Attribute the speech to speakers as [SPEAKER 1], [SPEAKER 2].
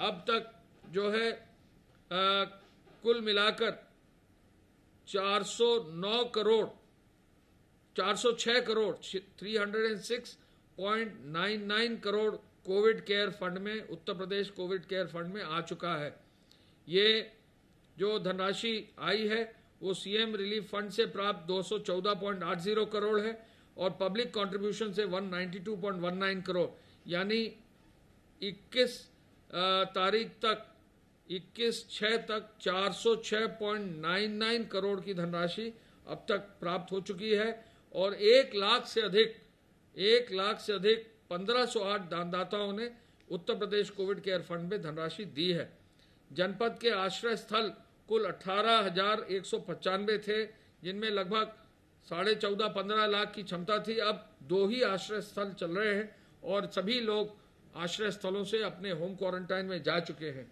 [SPEAKER 1] अब तक जो है आ, कुल मिलाकर 409 crore 406 crore 306.99 crore Covid care fund में Uttar Pradesh Covid care fund में आ चुका है ये जो धनराशि आई है वो सीएम रिलीफ फंड से प्राप्त 214.80 करोड़ है और पब्लिक कंट्रीब्यूशन से 192.19 करोड़ यानी 21 तारीख तक 21 छह तक 406.99 करोड़ की धनराशि अब तक प्राप्त हो चुकी है और एक लाख से अधिक एक लाख से अधिक 1508 दानदाताओं ने Uttar Pradesh Covid care fund में धनराशि दी है जनपद के आश्रय स्थल कुल अठारह थे जिनमें लगभग साढ़े चौदह पंद्रह लाख की क्षमता थी अब दो ही आश्रय स्थल चल रहे हैं और सभी लोग आश्रय स्थलों से अपने होम क्वारंटाइन में जा चुके हैं